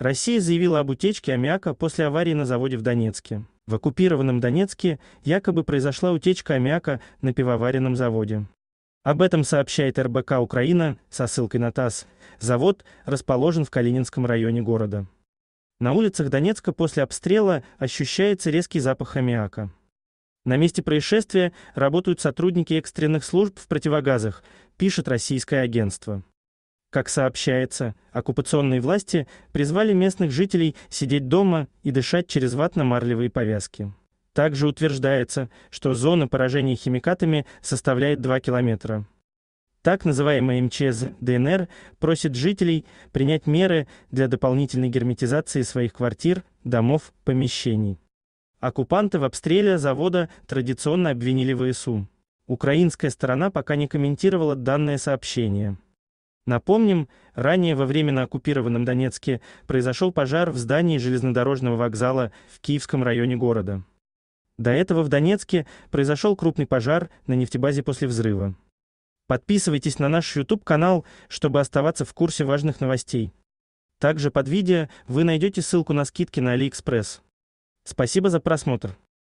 Россия заявила об утечке аммиака после аварии на заводе в Донецке. В оккупированном Донецке якобы произошла утечка аммиака на пивоваренном заводе. Об этом сообщает РБК Украина со ссылкой на ТАСС. Завод расположен в Калининском районе города. На улицах Донецка после обстрела ощущается резкий запах аммиака. На месте происшествия работают сотрудники экстренных служб в противогазах, пишет российское агентство. Как сообщается, оккупационные власти призвали местных жителей сидеть дома и дышать через ватно-марлевые повязки. Также утверждается, что зона поражения химикатами составляет 2 километра. Так называемая МЧС ДНР просит жителей принять меры для дополнительной герметизации своих квартир, домов, помещений. Оккупанты в обстреле завода традиционно обвинили ВСУ. Украинская сторона пока не комментировала данное сообщение. Напомним, ранее во временно оккупированном Донецке произошел пожар в здании железнодорожного вокзала в Киевском районе города. До этого в Донецке произошел крупный пожар на нефтебазе после взрыва. Подписывайтесь на наш YouTube-канал, чтобы оставаться в курсе важных новостей. Также под видео вы найдете ссылку на скидки на AliExpress. Спасибо за просмотр.